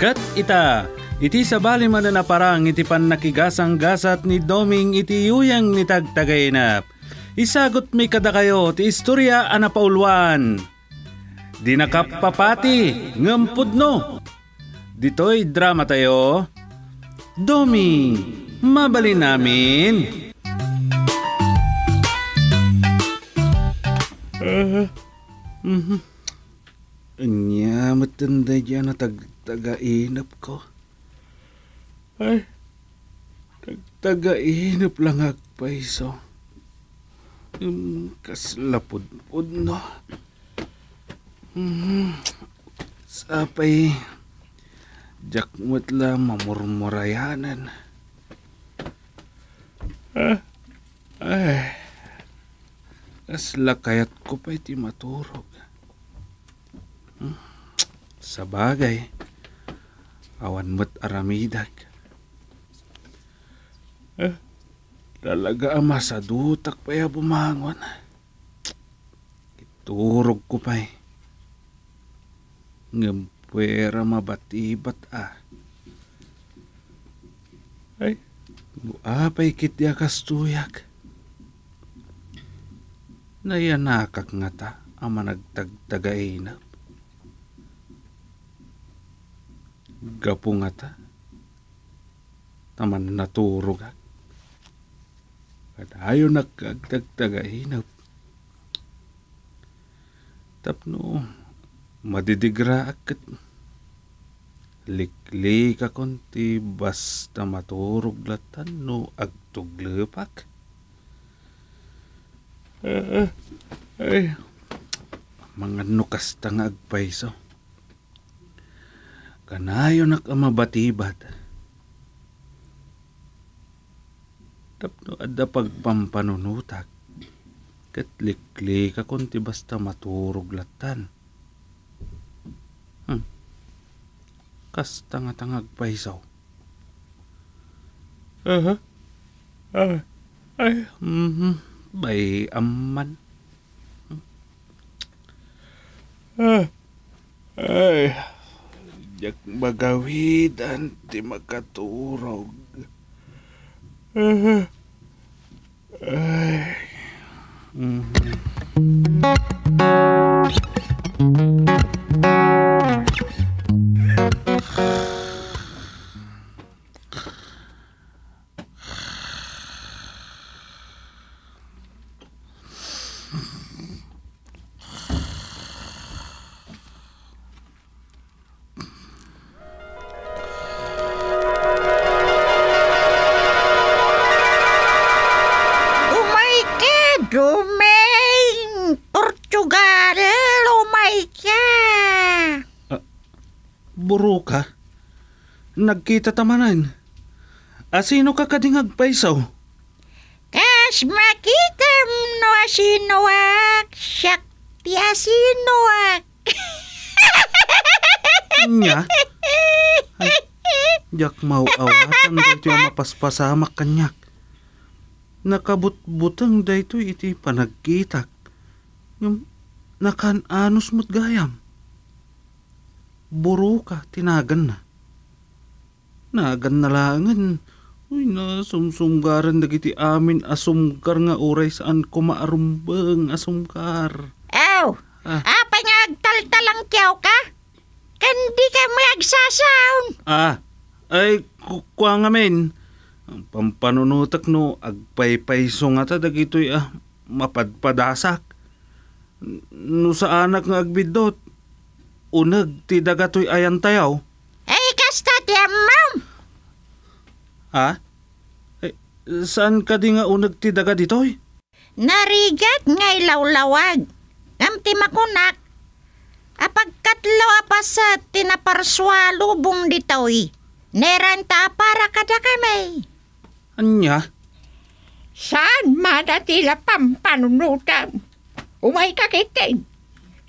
Kat ita, iti sabali mananaparang iti pannakigasang gasat ni Doming iti yuyang ni tagtagaynap. Isagot mi kada kayo ti istorya anapauluan. Di nakapapati, ngempod no. Dito'y drama tayo. Doming, mabali namin. Uh, eh, eh. mm-hmm. Anya, matanda dyan na tag tagainap ko. Ay, tagainap lang agpaiso. Um, kaslapod-pod, no? Mm, sapay, jakmut lang mamurmurayanan. Ah, ay, kasla kayat ko pa'y maturog. Hmm, sa bagay awan mo't aramidag. Eh, talaga ama sa dutak pa ya bumangon. Iturog ko pa eh. Ngampwera mabatibat ah. Ay, nuapay kitya kastuyak. Nayanakak nga ta, ama nagtagtagay na. gapungata taman naturog at kadayo nakagtagtaga hinap tapno madidigra akat likli ka konti basta maturog latan no agtuglepak uh, eh, ay eh, eh, mga nukas tanga agpaiso Kanayo na ka Tapno adda pagpampanunutak. Katlikli ka konti basta maturog latan. Hmm. Kas tanga-tangag paisaw. Aha. Uh-huh. Uh, ay. Mm-hmm. Bay amman. Hmm. Uh, ah, ay. jak bagawi dan makaturog. Mm-hmm. Eh. Eh. Eh. nagkita tamanan. Asino ah, ka kadingag paisaw? Kas makita no ak, siyak ti asinoak. Ah, Nya? Ay, jak mauawatan ah. dito yung mapaspasamak kanyak. Nakabutbutang dito iti panagkitak. Yung nakananos mo't gayam. Buro ka, tinagan na. Nagan nalangan. Uy, nasumsumgaran dagiti amin asumkar nga oray saan kumaarumbang asumkar. Aw! Ah. Apa ah, nga agtaltalang kyaw ka? Kandi ka may agsasaon. Ah, ay kukwa nga men. Ang pampanunutak no, agpaypayso nga ta dagito'y ah, mapadpadasak. No sa anak nga agbidot, unag ti dagato'y ayan tayaw Ha? Eh, saan ka di nga unag ti daga ditoy? Narigat nga ilawlawag. Amti makunak. Apagkatlo apa sa tinaparswalubong ditoy. Neranta para kada kami. Anya? Saan madatila pampanunutan? Umay ka kitin.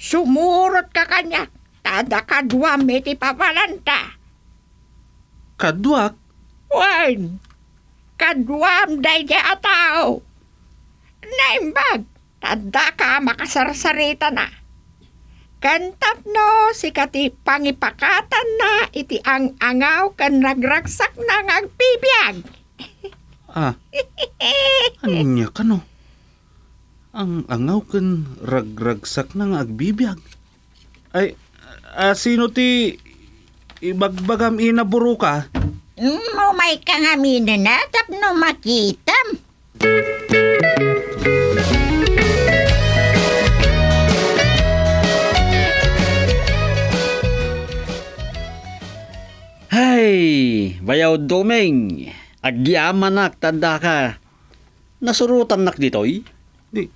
Sumurot ka kanya. Tada kadwa meti papalanta. Kadwak? One, kadwam day di ataw. Naimbag, tanda ka makasarsarita na. Kantap no, si kati pangipakatan na iti ang angaw kan nagragsak na ngagpibiyag. ah, ano niya ka no? Ang angaw kan ragragsak na ngagbibiyag. Ay, ah, sino ti ibagbagam inaburo ka? mo may kangamina na tap tapno makitam. Hey, bayaw doming. Agyama nak tanda ka. Nasurutan nak ditoy? Di.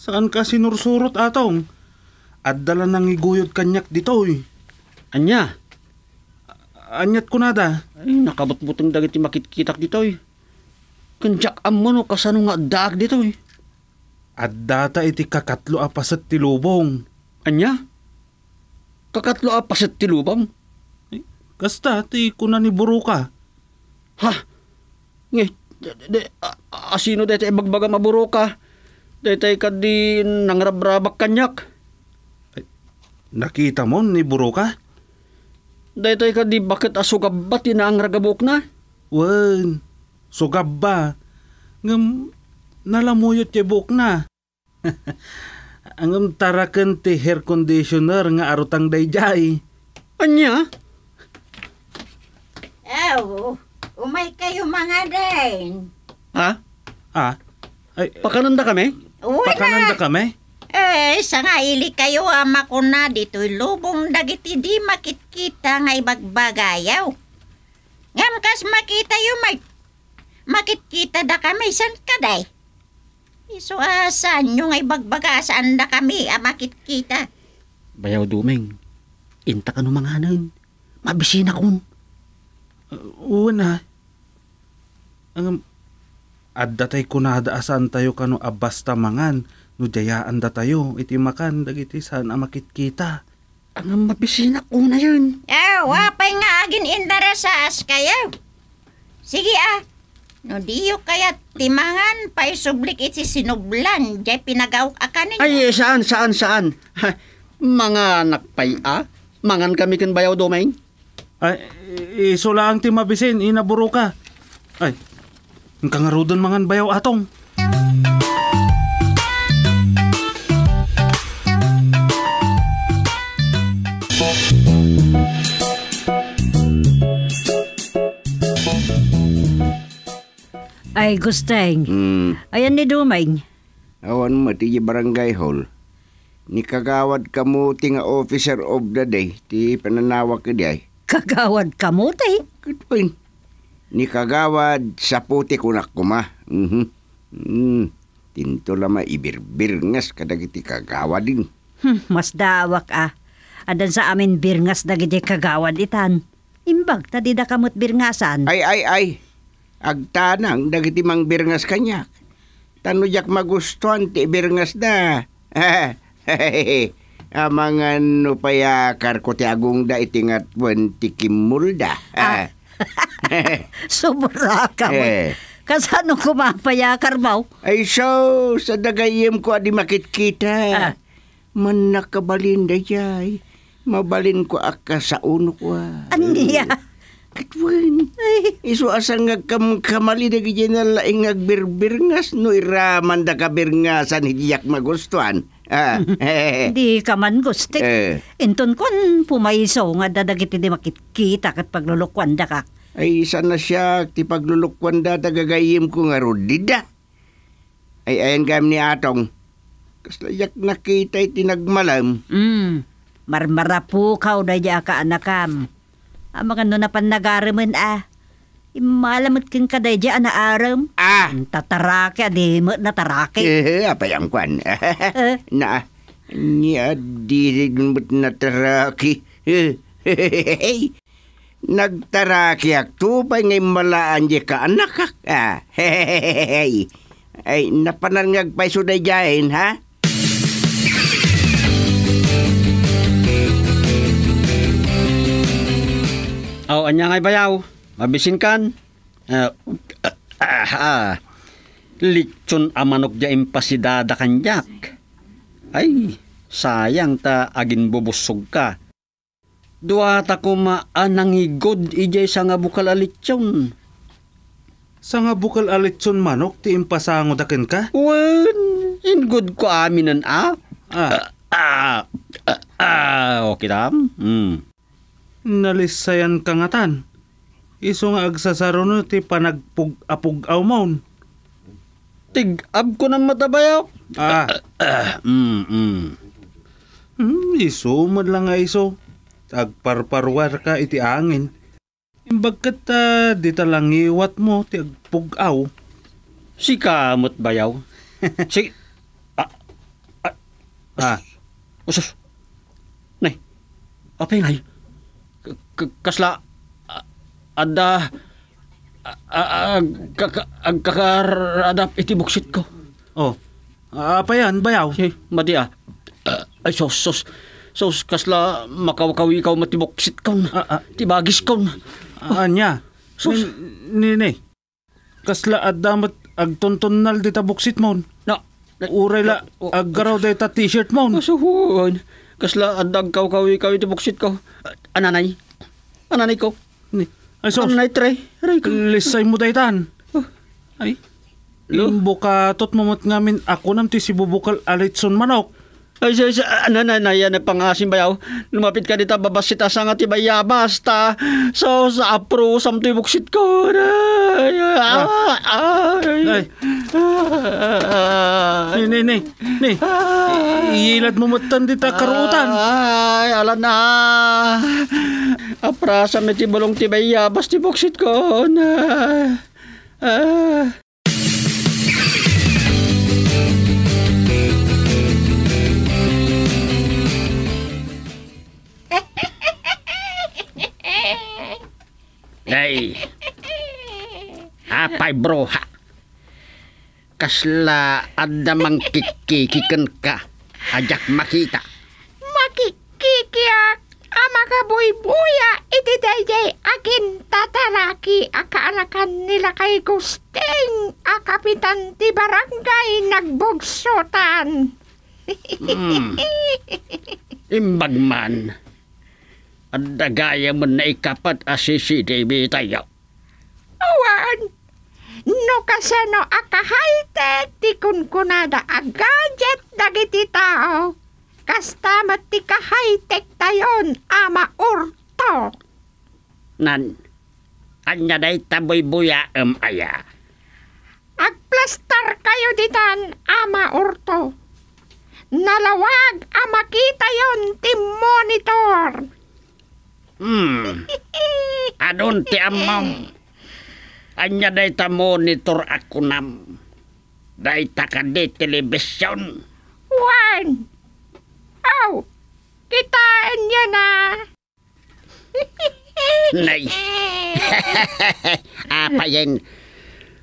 Saan ka sinursurot atong? At nang iguyod kanyak ditoy. Anya? Anyat ko nada. Ay, nakabutbutang dagiti makitkitak dito eh. Kanjak ammo no kasano nga daag dito eh. At data iti kakatlo apasat ti lubong. Anya? Kakatlo apasat ti lubong? Eh, kasta ti kuna ni buruka. Ha? Nge, de, de, a, asino dete ibagbaga maburuka? Dete ka di nangrabrabak kanyak. Nakita mo ni buruka? Daytoy ka di bakit asugab ba ang ragabok na? Wen, sugab ba? Ngam, nalamuyot ti buk na. Angam tarakan ti hair conditioner nga arutang dayjay. Anya? Ew, umay kayo mga din. Ha? Ah? Ay, Pakananda kami? Wala. Pakananda kami? Eh, sa nga ili kayo ama ko na dito'y lubong dagiti di makitkita nga ibagbagayaw. Ngam kas makita yu may makitkita da kami san kaday. Iso asan ah, nyo nga bagbaga saan da kami a ah, makitkita. Bayaw dumeng, inta ka mga hanan. Mabisin akong. Uh, una, ang um, addatay kunada asan tayo kano abasta ah, mangan no dayaan da tayo, iti makan, dagiti saan amakit kita. Ang mabisinak una yun. Aw, wapay nga agin indarasas kayo. Sige ah, no diyo kaya timangan pay sublik iti sinublan, jay pinagawak akanin. Ay, eh, saan, saan, saan? Ha, mga nakpay ah? Mangan kami kin bayaw domain? Ay, iso lang ti mabisin, inaburo ka. Ay, ang kangarudon mangan bayaw atong. Ay, gusteng. Mm. Ayan ni Dumay. Awan mo, ti barangay hall. Ni kagawad kamuti nga officer of the day, ti pananawag ka diay. Kagawad kamuti? Good Kutwin. Ni kagawad sa puti kunak kuma. Mm-hmm. Mm. Tinto lama ibirbir ngas kadagiti kagawad din. Hmm, mas dawak ah. Adan sa amin birngas dagiti kagawad itan. Imbag, tadi da kamot birngasan. Ay, ay, ay agtanang dagiti mang birngas kanyak. Tanujak magustuhan ti birngas da. Amang ano ah, pa yakar ko ti agung da itingat buwan ti kimulda. Ah. ka mo. Eh. Kasano kumapayakar mo? Ay so, sa dagayim ko adi makitkita. Ah. Man nakabalin da jay. Mabalin ko akka sa uno ko. Ano Katwan, eh. iso asang nga kam kamali na gijenal laing agbirbirngas no iraman da kabirngasan hidiyak magustuhan. Ah, eh. ka man gusti. Eh. Inton kon pumaiso nga dadagiti di makikita kat paglulukwan da ka. Ay, isa na siya ti paglulukwan da tagagayim ko nga dida. Ay, ayan kami ni Atong. Kaslayak nakita itinagmalam. Mm. Marmara po kao na ka anakam. Amang ah, ano na panagaraman ah. Imalamat kin ka dahi ah, na aram. Ah! Tatarake, adi ah, mo na tarake. Eh, apayang kwan. Eh? na, niya dirig mo't na tarake. Nagtarake ak tubay ngay malaan di ka anak ak. Ah, hehehehe. Ay, napanangag pa'y suday jahin, ha? Aw, oh, anya ngay bayaw. Mabisin kan. Uh, uh, ah, ah. ah. Lichon amanok dia impasidada kanyak. Ay, sayang ta agin bubusog ka. Dua ta kuma ang igod ijay sa nga bukal alitsyon. Sa nga bukal alitsyon manok ti impasango daken ka? Wen, ingod ko amin an a. Ah. Ah, ah, ah, ah okay tam. Mm nalisayan kangatan. Iso nga agsasaruno ti panagpug-apug-aw maun. Tig-ab ko ng matabayaw. Ah. mm, mm. Mm, iso man lang nga iso. Agparparwar ka iti angin. Imbagkat uh, di talang iwat mo ti agpug-aw. Si kamot bayaw. si... Ah, ah, ah. Usos. Nay, apay ngay kasla ada kakaradap iti buksit ko. Oh. Apa yan, bayaw? Hey, madi ah. ah. Ay, sos, sos. Sos, kasla makawakawi ikaw matibuksit ka ah, na. Ah. Tibagis ka na. Anya? Sos. Nini. Kasla adamat agtuntonnal dita buksit mo. Na. Uray la aggaraw dita t-shirt mo. Kasuhon. Kasla adag kawkawi ikaw iti buksit ko. Ananay. Ananay ko. Ni. Ay sos. Ananay tre. Aray ko. Lisay mo daytan. Oh. Ay. Lo? Imbuka tot mamot ngamin ako nam ti si bubukal alitson manok. Ay, ay, ay, na, na, na, pangasin bayaw. Lumapit ka dito, babasita sa nga, tibaya, basta. So, sa apro, samtoy buksit ko. Ah. Ay, ay, ay. Ay, ni, ni, ni. Iilad mo matan dita karutan. Ay, ala na. Aprasa met balong tibay yabas ti boksit ko na... Ah. Ay, apay bro ha. Kasla adamang kikikikan ka. Ajak makita. Makikiki ang mga buy-buya itidayay akin tataraki akaarakan nila kay Gusting a kapitan ti barangay nagbugsutan. mm. Imbag at dagaya mo na ikapat asisi David tayo. Awan, no kasano akahalte ti kunkunada a dagiti tao. Kastamatika high-tech tayon, ama urto. Nan, anya day taboy buya um aya. Agplastar kayo ditan, ama urto. Nalawag ama kita yon, tim monitor. Hmm. Adon ti amam. Anya day ta monitor ako nam. Day ta ka di telebisyon. One. Wow! Kitain niya na! Nay! Apa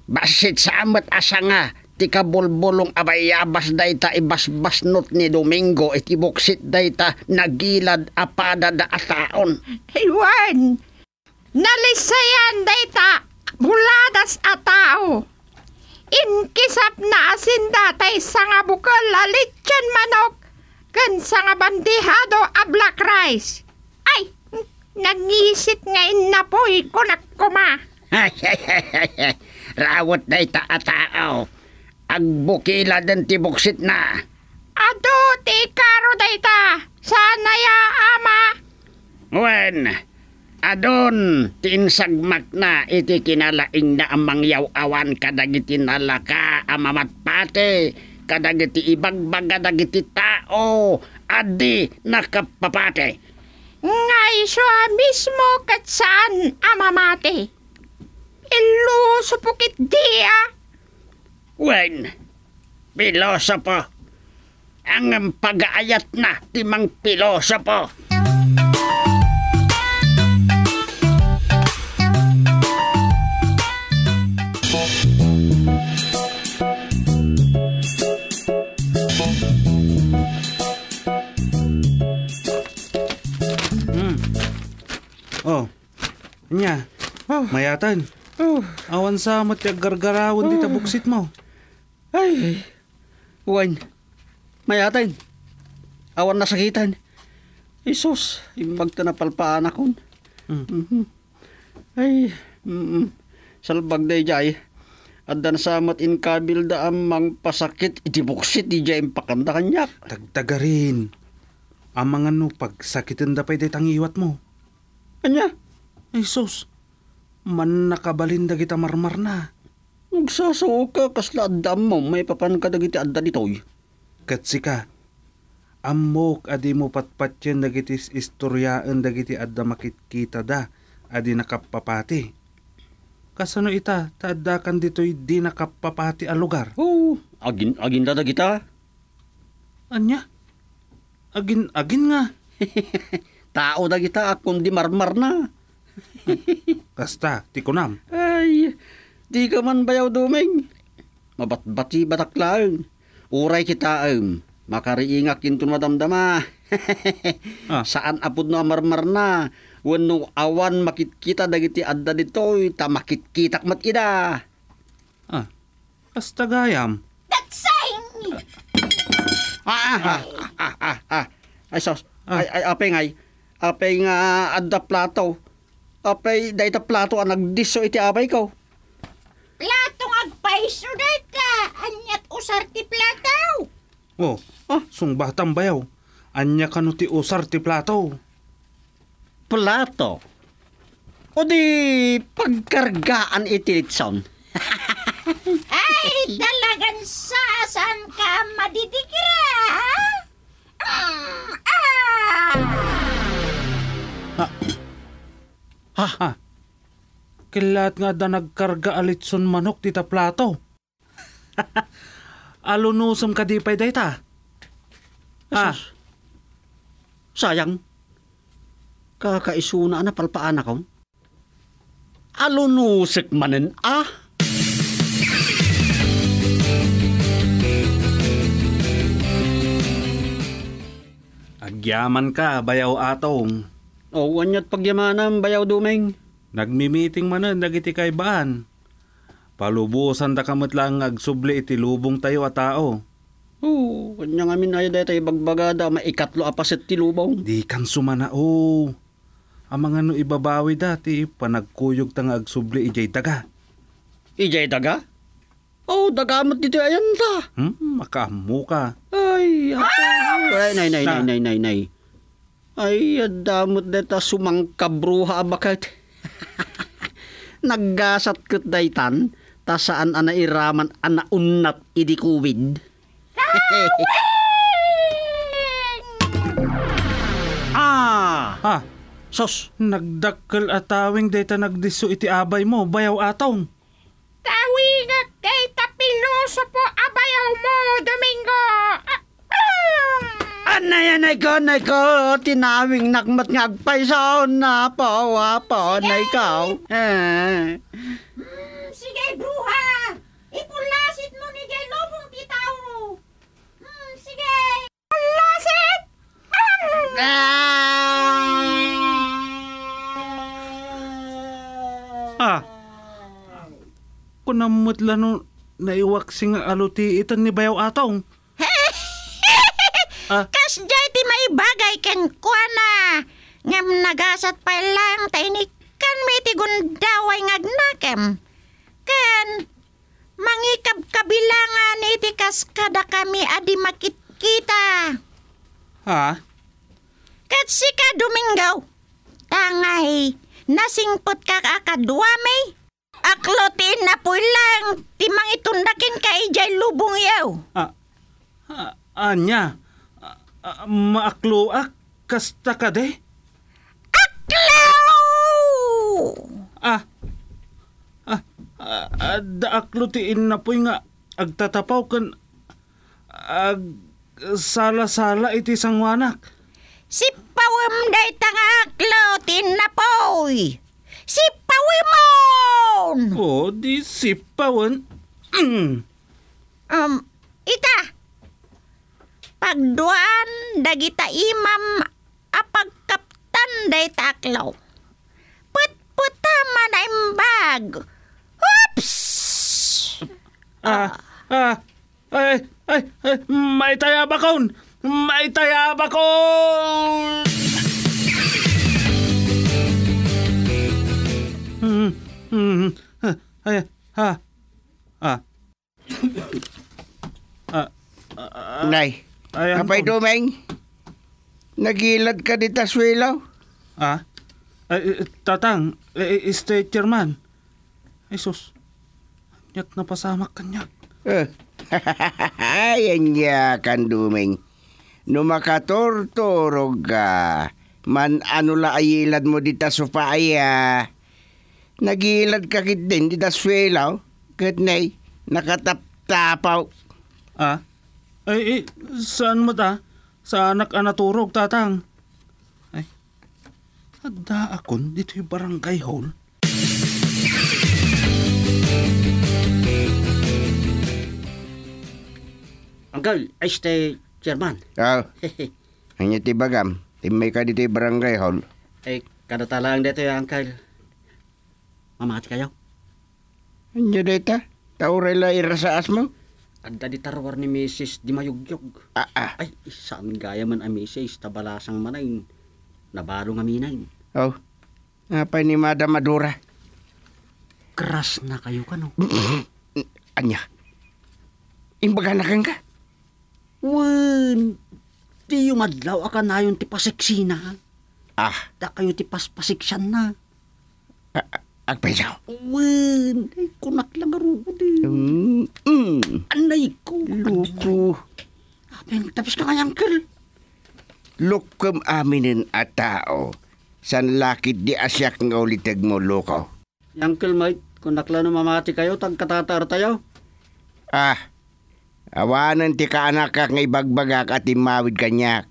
Basit sa amat asa nga, ti kabulbulong abayabas dayta ibasbasnot ni Domingo iti buksit dayta nagilad apada da ataon. Iwan! Nalisayan dayta buladas atao. Inkisap na asin datay sa nga bukal lalityan manok ken sa nga bandihado a black rice. Ay, nagisit ngayon na po ikunak kuma. Rawat na itaataaw. Agbukila din tibuksit na. Ado, ti karo dayta. Sana ya ama. Wen, adon, tinsagmak na iti kinalaing na amang yaw awan kadagitinala ka amamat pati ka dagiti ibagbaga dagiti tao adi nakapapate. Ngay siya mismo kat saan amamate. Ilo supukit dia. Ah. Wen, pilosopo. Ang pag-aayat na timang pilosopo. Oh. Nya. Oh. Mayatan. Oh. Awan sa mati oh. dita buksit mo. Ay. Uwan. Mayatan. Awan nasakitan. Isus, magtanapalpaan akon. Mm. Mm-hmm. Ay, mm-mm. salbag day jay. Adan sa mat inkabil da amang pasakit itibuksit di jay pakanda kanyak. Tagtagarin. Amang ano, pagsakitin da pwede tangiwat mo. Anya, Isos, man nakabalinda kita marmar na. Nagsasao ka kasla adam mo may papan ka dagiti adda ditoy. Katsika, amok adi mo patpatyan dagiti istoryaan dagiti adda makikita da adi nakapapati. Kasano ita taaddakan ditoy di nakapapati a lugar? Oo, oh, agin agin da kita. Anya? Agin agin nga. Tao na kita, kundi marmar na. Kasta, ti kunam. Ay, di ka man bayaw duming. Mabatbati batak lang. Uray kita am. Um, makariingak kinto madamdama. ah. Saan apod no marmar na. Wano awan makitkita dagiti adda dito, Ta makitkitak matida. Ah, kasta gayam. Daksay! Ah, ah, ah, ah, ah, ah. Ay, sos. Ah. Ay, ay, apeng ay apay nga adda plato. Apay dayta plato ang nagdiso iti abay ko. Plato nga agpaiso dayta, anyat usar ti plato. Oh, ah, sungbatang bayaw. Anya kanu ti usar ti plato. Plato? O di pagkargaan iti litson. Ay, dalagan sa saan ka madidikira, ha? Mm, ah! Ha? ha? Kilat nga da nagkarga alitson manok dita plato. Alunusam ka di pay dayta. Ha? Asus. Sayang. Kakaisuna na palpaan ako. Alunusik manin ah. Agyaman ka, bayaw atong o, wanyat pagyamanan, bayaw dumeng. Nagmi-meeting man na, dagiti kay baan. Palubusan da kamot lang agsubli iti lubong tayo a tao. Oo, oh, kanya nga minayo da tayo bagbagada, maikatlo apaset ti lubong. Di kan sumana, o. Oh. Ang mga no ibabawi dati, panagkuyog tang agsubli ijay daga. Ijay daga? Oh, dagamot dito ayan ta. Hmm, makamu ka. Ay, ako. Ay, nay, nay, nay, nay, nay, nay. Ay, damot ta sumangkabruha bakit. Naggasat kat daytan, ta saan ana iraman ana unnat idi kuwid. ah! Ah, sos, nagdakkel atawing dayta nagdisu iti abay mo, bayaw atong. Kanaya na ko na ko, tinawing nakmat ngagpaisaw na po, po na ikaw. Eh. Mm, sige, bruha! Ipulasit mo ni Gay Lobong Titauro! Mm, sige! Pulasit! Mm. Ah! Kunamutla no, naiwaksing aluti itan ni Bayaw Atong. Ah. Kas jay may bagay ken kuana. Ngam nagasat pa lang tainik kan may tigundaway ngagnakem. Ken, mangikab kabilangan iti kaskada kami adi makitkita. Ha? Kat si ka Domingaw, tangay, nasingpot ka akadwamay. Aklotin na po lang, ti itundakin ka ijay lubong yaw. Ha? Ah, ah, ha? anya? Ah, maakloak ah, kasta ka de? Aklo! Ah, ah, ah, ah da aklo tiin na po nga agtatapaw kan ag sala-sala iti sangwanak. Si pawim da itang aklo tiin na po'y. Si pawimon! Oh, di si pawon. Mm. um, ita, pagduan dagita imam apagkaptan day taklaw. Putputa man ay bag. Oops! Ah, ah, ay, ay, ay, may taya ba kaon? May taya ba kaon? Hmm, hmm, ha, hmm, ay, ha, ah. ah. ah. Nay, ay, ano Apay Dumeng, nagilad ka dita swilaw. Ah? Ay, eh, tatang, ay, eh, este eh, chairman. Ay, sus. Anyak na pasamak kanyak. Eh. Anya kan Dumeng. Numakatortorog ka. Man ano la ayilad mo dita supaaya. Nagilad ka kit din dita swilaw. Katnay, nakataptapaw. Ah? Ay, ay eh, saan mo ta? Sa anak anaturog, tatang. Ay, hagda akon dito'y barangay hall. Uncle, ay stay chairman. Oh. Ah. Ang iti bagam, timay ka dito'y barangay hall. Ay, eh, kadatala ang dito, uncle. Mamati kayo. Ano dito? Tauray la irasaas mo? Adda di tarwar ni Mrs. di mayugyog. Ah, ah. Ay, saan gaya man a Mrs. tabalasang manay. Nabalo aminay. minayin. Oh, napay ni Madam Madura. Kras na kayo ka no? Anya, imbaga na kang ka? Wen, di yung adlaw ka na yung tipaseksi Ah. Da kayo tipaspaseksyan na. Ah, ah. Agpahisaw. Uwin, ay kunak lang arugo di. Eh. Mm. mm. Anay ko. Luko. Abing tapos ka kay Uncle. Lukom aminin a tao. San lakit di asyak nga ulitag mo, loko. Uncle Mike, kunak lang mamati kayo, tagkatatar tayo. Ah, awanan ti ka anak nga ibagbagak at imawid kanyak.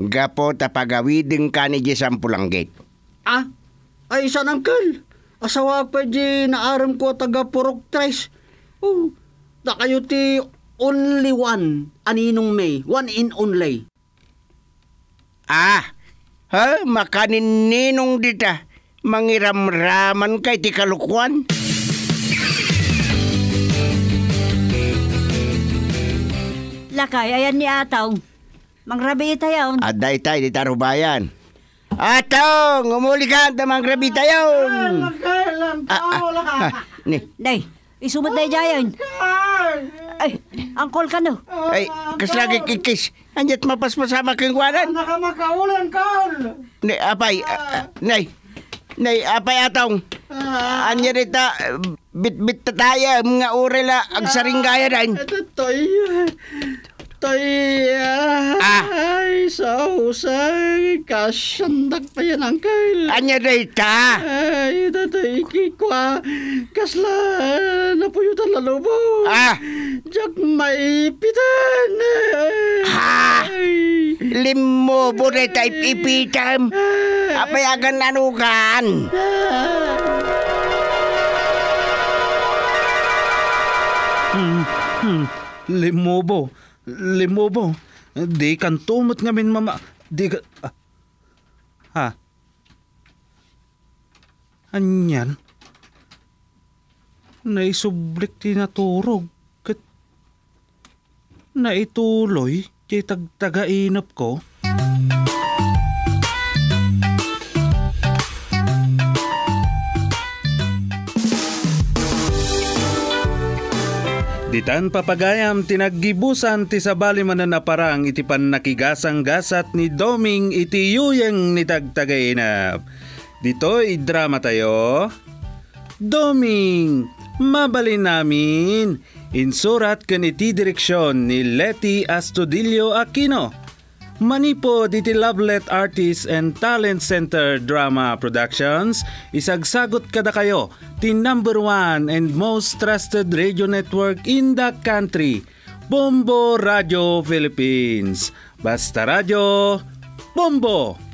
Gapo tapagawidin ka ni Jisampulanggit. Ah, ay isan, Uncle asawa pa di naaram ko taga purok tres. Oh, da kayo ti only one aninong may. One in only. Ah, ha, makanin ninong dita. Mangiramraman kay ti kalukuan. Lakay, ayan ni Ataw. Mangrabi tayo. Aday tayo, di tarubayan. Atong, oh, umuli ka ang tamang grabita yun. Ah, ah. Ni. Day, isumat na jayan. Ay, angkol ka no. Ay, kaslagi kikis. Anyat mapaspasama kang wanan. Nakamakaulan ka. Ni, apay, uh, nay. Nay, apay atong. Anya rita, bitbit ta tayo, mga urela, agsaring gaya rin. Ito, toy. Eh. Toiya ah. ay sa usay kasandag pa yan, Uncle. Anya data? Ay, datoy kikwa kasla napuyutan po ah talalobo. Ah. Jack Ha? Limo po na tayo ipitan. Apayagan nanukan. Hmm. Hmm. Limobo limobo. Di kan tumot ngamin mama. Di ka... Ah. Ha? Anyan? Naisublik ti naturog. Kat... Naituloy ti tagtagainap ko. Music Ditan papagayam tinaggibusan ti sabali mananaparang iti pannakigasang gasat ni Doming iti yuyeng ni tagtagainap. Dito drama tayo. Doming, mabali namin. Insurat kan iti direksyon ni Leti Astudillo Aquino Manipo diti Lovelet Artists and Talent Center Drama Productions, isagsagot kada kayo ti number one and most trusted radio network in the country, Bombo Radio Philippines. Basta Radio, Bombo!